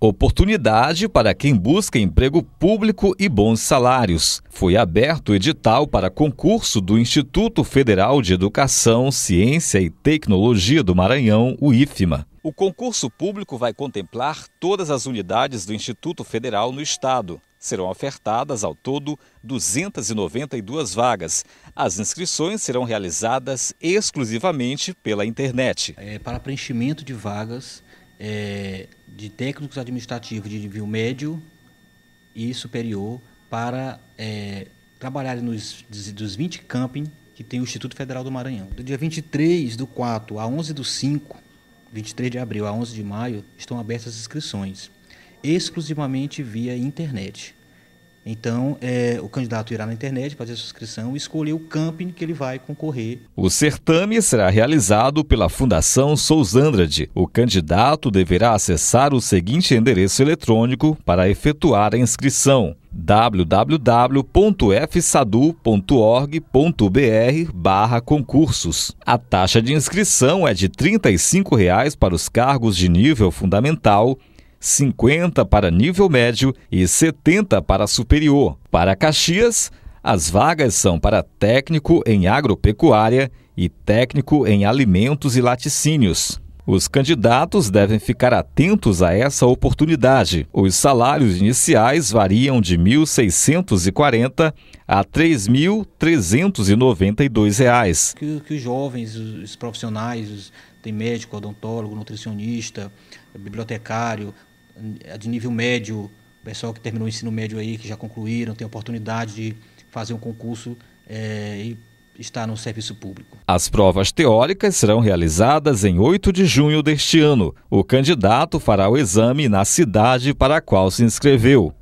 Oportunidade para quem busca emprego público e bons salários. Foi aberto o edital para concurso do Instituto Federal de Educação, Ciência e Tecnologia do Maranhão, o IFMA. O concurso público vai contemplar todas as unidades do Instituto Federal no estado. Serão ofertadas ao todo 292 vagas. As inscrições serão realizadas exclusivamente pela internet. É, para preenchimento de vagas é, de técnicos administrativos de nível médio e superior para é, trabalhar nos dos 20 campings que tem o Instituto Federal do Maranhão. Do dia 23 do 4 a 11 do 5, 23 de abril a 11 de maio, estão abertas as inscrições, exclusivamente via internet. Então, é, o candidato irá na internet fazer a inscrição e escolher o camping que ele vai concorrer. O certame será realizado pela Fundação Souzandrade. O candidato deverá acessar o seguinte endereço eletrônico para efetuar a inscrição www.fsadu.org.br concursos. A taxa de inscrição é de R$ 35,00 para os cargos de nível fundamental 50 para nível médio e 70 para superior. Para Caxias, as vagas são para técnico em agropecuária e técnico em alimentos e laticínios. Os candidatos devem ficar atentos a essa oportunidade. Os salários iniciais variam de R$ 1.640 a R$ 3.392. Que, que os jovens, os profissionais, tem médico, odontólogo, nutricionista, bibliotecário, é de nível médio, pessoal que terminou o ensino médio aí, que já concluíram, tem a oportunidade de fazer um concurso é, e estar no serviço público. As provas teóricas serão realizadas em 8 de junho deste ano. O candidato fará o exame na cidade para a qual se inscreveu.